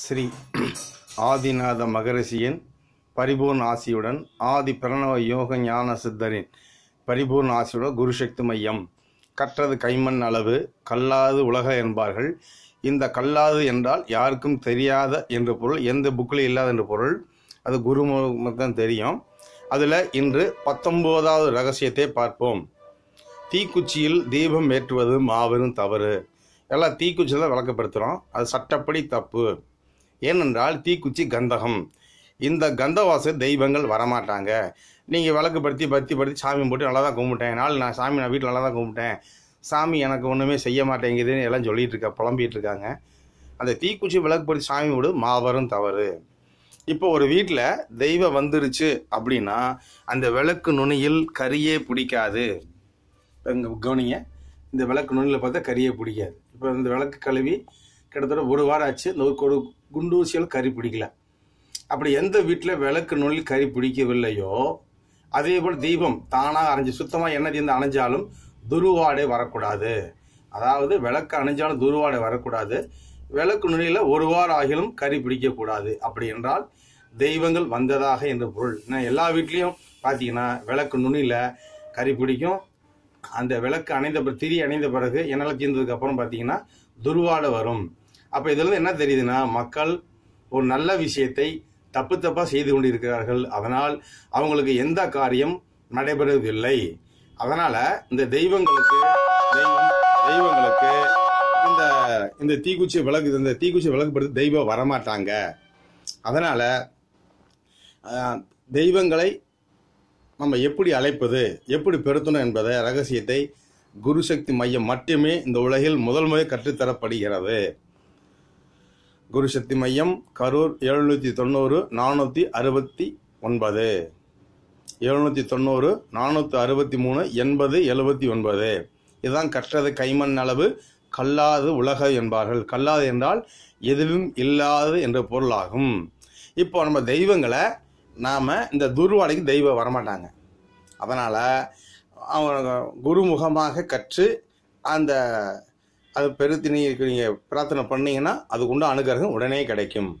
ஸ்ரீ ஆதிநாத மகரிஷியின் பரிபூர்ண ஆசியுடன் ஆதி பிரணவ யோக ஞான சித்தரின் பரிபூர்ண ஆசியுடன் குருசக்தி மையம் கற்றது கைமண் அளவு கல்லாது உலக என்பார்கள் இந்த கல்லாது என்றால் யாருக்கும் தெரியாத என்று பொருள் எந்த புக்கில் இல்லாத என்று பொருள் அது குரு தெரியும் அதில் இன்று பத்தொம்போதாவது ரகசியத்தை பார்ப்போம் தீக்குச்சியில் தீபம் ஏற்றுவது மாபெரும் தவறு எல்லாம் தீக்குச்சியில் விளக்கப்படுத்துகிறோம் அது சட்டப்படி தப்பு ஏனென்றால் தீக்குச்சி கந்தகம் இந்த கந்தவாச தெய்வங்கள் வரமாட்டாங்க நீங்கள் விளக்குப்படுத்தி பத்தி படுத்தி சாமி போட்டு நல்லா தான் கும்பிட்டேன் நாள் நான் சாமி நான் வீட்டில் நல்லா தான் கும்பிட்டேன் சாமி எனக்கு ஒன்றுமே செய்ய மாட்டேங்குதுன்னு எல்லாம் சொல்லிகிட்டு இருக்க புலம்பிகிட்டு இருக்காங்க அந்த தீக்குச்சி விளக்குப்படுத்தி சாமி விடு மாபெரும் தவறு இப்போ ஒரு வீட்டில் தெய்வம் வந்துருச்சு அப்படின்னா அந்த விளக்கு நுனியில் கரியே பிடிக்காது எங்கள் கவனிங்க இந்த விளக்கு நுனியில் பார்த்தா கரியே பிடிக்காது இப்போ இந்த விளக்கு கழுவி கிட்டத்தட்ட ஒரு வாரம் ஆச்சு இந்த ஒரு குண்டூசியால் கறி பிடிக்கல அப்படி எந்த வீட்டில் விளக்கு நூலில் கறி பிடிக்கவில்லையோ அதே போல் தீபம் தானாக அரைஞ்சு சுத்தமாக எண்ணெய் தீர்ந்து அணைஞ்சாலும் துருவாடை வரக்கூடாது அதாவது விளக்கு அணைஞ்சாலும் துருவாடை வரக்கூடாது விளக்கு நுனியில் ஒரு வாரம் ஆகிலும் கறி பிடிக்கக்கூடாது அப்படி என்றால் தெய்வங்கள் வந்ததாக என்ற பொருள் ஏன்னா எல்லா வீட்லேயும் பார்த்தீங்கன்னா விளக்கு நுனியில் கறி பிடிக்கும் அந்த விளக்கு அணைந்த பிறகு திரி அணைந்த பிறகு என்னால் தீர்ந்ததுக்கு அப்புறம் பார்த்தீங்கன்னா துருவாடை வரும் அப்போ இதுலேருந்து என்ன தெரியுதுன்னா மக்கள் ஒரு நல்ல விஷயத்தை தப்பு தப்பாக செய்து கொண்டிருக்கிறார்கள் அதனால் அவங்களுக்கு எந்த காரியம் நடைபெறுவதில்லை அதனால் இந்த தெய்வங்களுக்கு தெய்வம் தெய்வங்களுக்கு இந்த இந்த தீக்குச்சி விளக்கு இந்த தீக்குச்சி விளக்குப்படுத்தி தெய்வம் வரமாட்டாங்க அதனால் தெய்வங்களை நம்ம எப்படி அழைப்பது எப்படி பெருத்தணும் என்பதை ரகசியத்தை குருசக்தி மையம் மட்டுமே இந்த உலகில் முதல் முறை கற்றுத்தரப்படுகிறது குருசக்தி மையம் கரூர் எழுநூற்றி தொண்ணூறு நானூற்றி அறுபத்தி ஒன்பது எழுநூற்றி தொண்ணூறு நானூற்றி அறுபத்தி மூணு எண்பது எழுபத்தி ஒன்பது இதுதான் கற்றது கைமண் அளவு கல்லாது உலக என்பார்கள் கல்லாது என்றால் எதுவும் இல்லாது என்ற பொருளாகும் இப்போ நம்ம தெய்வங்களை நாம் இந்த துர்வாடைக்கு தெய்வம் வரமாட்டாங்க அதனால் அவங்க குருமுகமாக கற்று அந்த அது பெருத்தி நீங்கள் பிரார்த்தனை பண்ணிங்கன்னா அதுக்குண்டு அனுகிரகம் உடனே கிடைக்கும்